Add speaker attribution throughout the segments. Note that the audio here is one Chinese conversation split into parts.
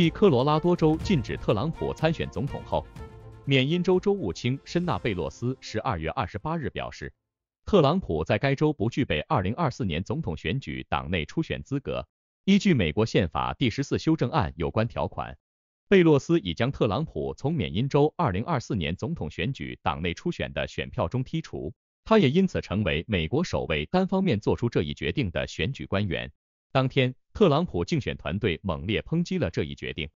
Speaker 1: 继科罗拉多州禁止特朗普参选总统后，缅因州州务卿申纳贝洛斯十二月二十八日表示，特朗普在该州不具备二零二四年总统选举党内初选资格。依据美国宪法第十四修正案有关条款，贝洛斯已将特朗普从缅因州二零二四年总统选举党内初选的选票中剔除。他也因此成为美国首位单方面做出这一决定的选举官员。当天。特朗普竞选团队猛烈抨击了这一决定。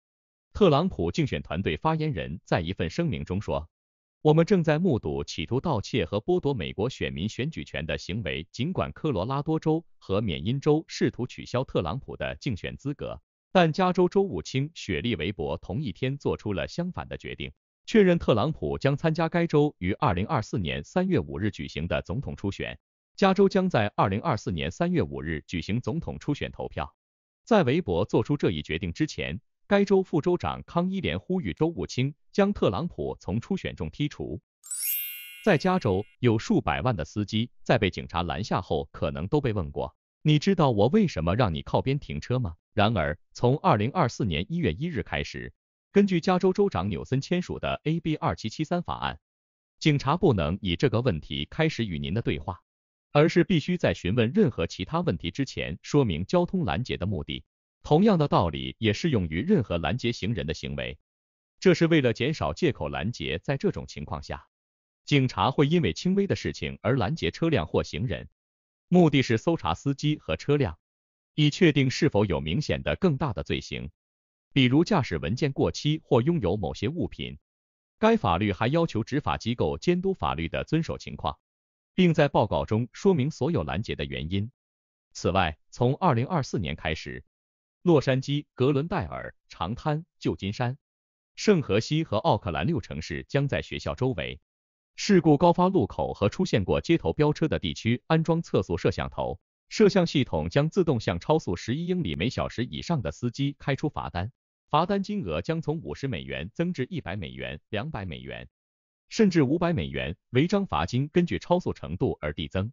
Speaker 1: 特朗普竞选团队发言人，在一份声明中说：“我们正在目睹企图盗窃和剥夺美国选民选举权的行为。尽管科罗拉多州和缅因州试图取消特朗普的竞选资格，但加州州务卿雪莉·维伯同一天做出了相反的决定，确认特朗普将参加该州于2024年3月5日举行的总统初选。加州将在2024年3月5日举行总统初选投票。”在韦伯做出这一决定之前，该州副州长康伊莲呼吁州务卿将特朗普从初选中剔除。在加州，有数百万的司机在被警察拦下后，可能都被问过：“你知道我为什么让你靠边停车吗？”然而，从二零二四年一月一日开始，根据加州州长纽森签署的 AB 二七七三法案，警察不能以这个问题开始与您的对话。而是必须在询问任何其他问题之前说明交通拦截的目的。同样的道理也适用于任何拦截行人的行为。这是为了减少借口拦截。在这种情况下，警察会因为轻微的事情而拦截车辆或行人，目的是搜查司机和车辆，以确定是否有明显的更大的罪行，比如驾驶文件过期或拥有某些物品。该法律还要求执法机构监督法律的遵守情况。并在报告中说明所有拦截的原因。此外，从2024年开始，洛杉矶、格伦戴尔、长滩、旧金山、圣荷西和奥克兰六城市将在学校周围、事故高发路口和出现过街头飙车的地区安装测速摄像头。摄像系统将自动向超速11英里每小时以上的司机开出罚单，罚单金额将从50美元增至100美元、200美元。甚至五百美元违章罚金，根据超速程度而递增。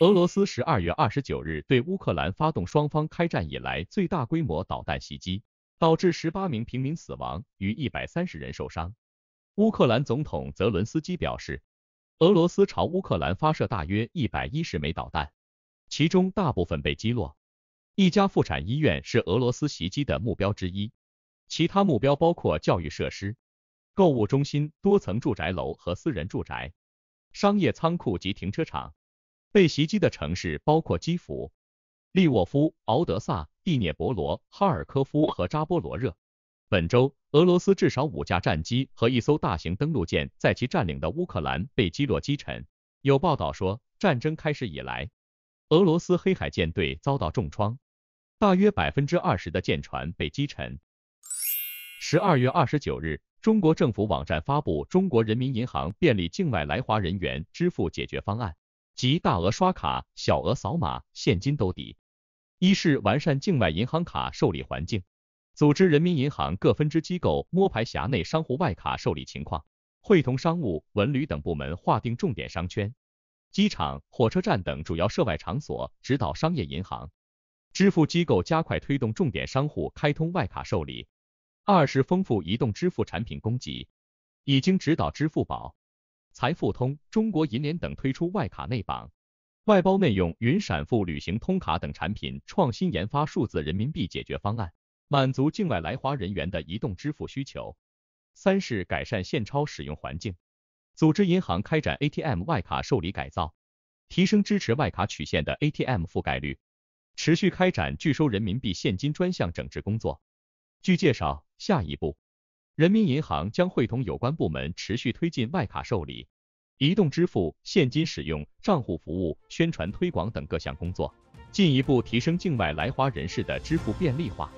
Speaker 1: 俄罗斯十二月二十九日对乌克兰发动双方开战以来最大规模导弹袭击，导致十八名平民死亡，逾一百三十人受伤。乌克兰总统泽伦斯基表示，俄罗斯朝乌克兰发射大约一百一十枚导弹，其中大部分被击落。一家妇产医院是俄罗斯袭击的目标之一，其他目标包括教育设施。购物中心、多层住宅楼和私人住宅、商业仓库及停车场被袭击的城市包括基辅、利沃夫、敖德萨、蒂涅博罗、哈尔科夫和扎波罗热。本周，俄罗斯至少五架战机和一艘大型登陆舰在其占领的乌克兰被击落击沉。有报道说，战争开始以来，俄罗斯黑海舰队遭到重创，大约百分之二十的舰船被击沉。十二月二十九日。中国政府网站发布中国人民银行便利境外来华人员支付解决方案及大额刷卡、小额扫码、现金兜底。一是完善境外银行卡受理环境，组织人民银行各分支机构摸排辖内商户外卡受理情况，会同商务、文旅等部门划定重点商圈、机场、火车站等主要涉外场所，指导商业银行、支付机构加快推动重点商户开通外卡受理。二是丰富移动支付产品供给，已经指导支付宝、财付通、中国银联等推出外卡内绑、外包内用、云闪付旅行通卡等产品，创新研发数字人民币解决方案，满足境外来华人员的移动支付需求。三是改善现钞使用环境，组织银行开展 ATM 外卡受理改造，提升支持外卡取现的 ATM 覆盖率，持续开展拒收人民币现金专项整治工作。据介绍，下一步，人民银行将会同有关部门持续推进外卡受理、移动支付、现金使用、账户服务宣传推广等各项工作，进一步提升境外来华人士的支付便利化。